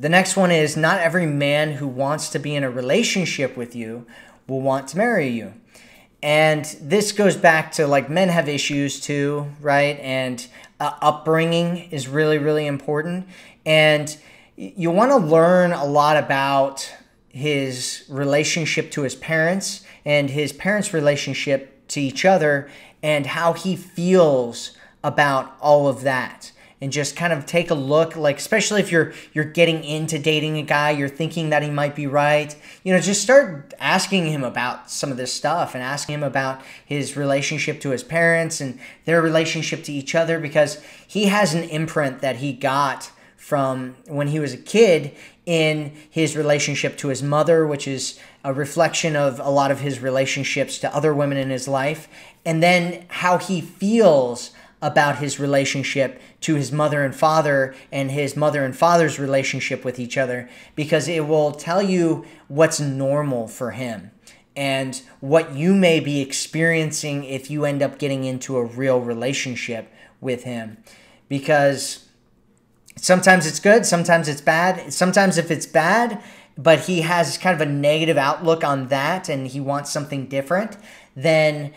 The next one is not every man who wants to be in a relationship with you will want to marry you. And this goes back to like men have issues too, right? And uh, upbringing is really, really important. And you want to learn a lot about his relationship to his parents and his parents' relationship to each other and how he feels about all of that and just kind of take a look like especially if you're you're getting into dating a guy you're thinking that he might be right you know just start asking him about some of this stuff and asking him about his relationship to his parents and their relationship to each other because he has an imprint that he got from when he was a kid in his relationship to his mother which is a reflection of a lot of his relationships to other women in his life and then how he feels about his relationship to his mother and father and his mother and father's relationship with each other because it will tell you what's normal for him and what you may be experiencing if you end up getting into a real relationship with him because sometimes it's good, sometimes it's bad. Sometimes if it's bad, but he has kind of a negative outlook on that and he wants something different, then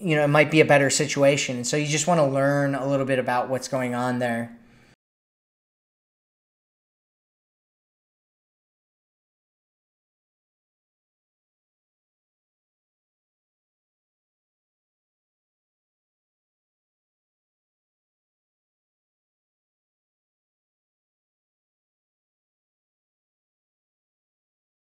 you know, it might be a better situation. So you just want to learn a little bit about what's going on there.